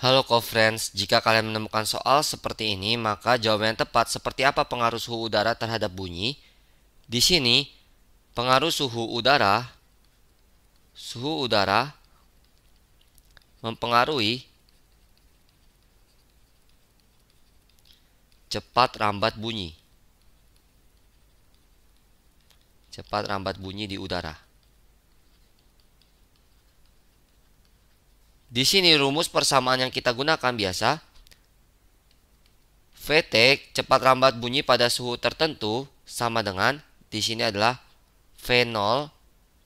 Halo co-friends, jika kalian menemukan soal seperti ini, maka jawaban yang tepat seperti apa pengaruh suhu udara terhadap bunyi? Di sini, pengaruh suhu udara suhu udara mempengaruhi cepat rambat bunyi. Cepat rambat bunyi di udara. Di sini rumus persamaan yang kita gunakan biasa. VT cepat lambat bunyi pada suhu tertentu sama dengan di sini adalah V0.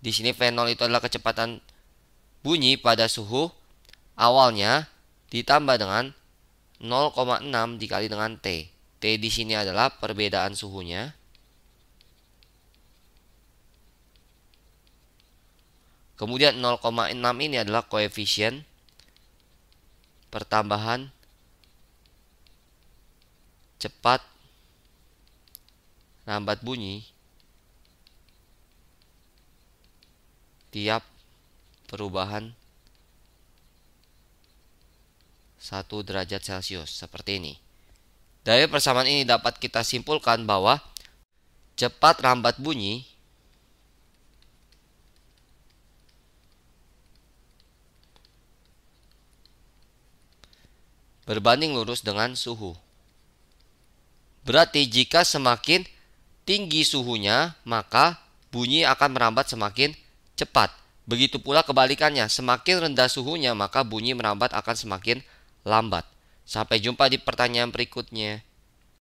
Di sini V0 itu adalah kecepatan bunyi pada suhu awalnya ditambah dengan 0,6 dikali dengan T. T di sini adalah perbedaan suhunya. Kemudian 0,6 ini adalah koefisien pertambahan cepat lambat bunyi tiap perubahan satu derajat Celcius seperti ini. Dari persamaan ini dapat kita simpulkan bahwa cepat lambat bunyi berbanding lurus dengan suhu. Berarti jika semakin tinggi suhunya, maka bunyi akan merambat semakin cepat. Begitu pula kebalikannya, semakin rendah suhunya, maka bunyi merambat akan semakin lambat. Sampai jumpa di pertanyaan berikutnya.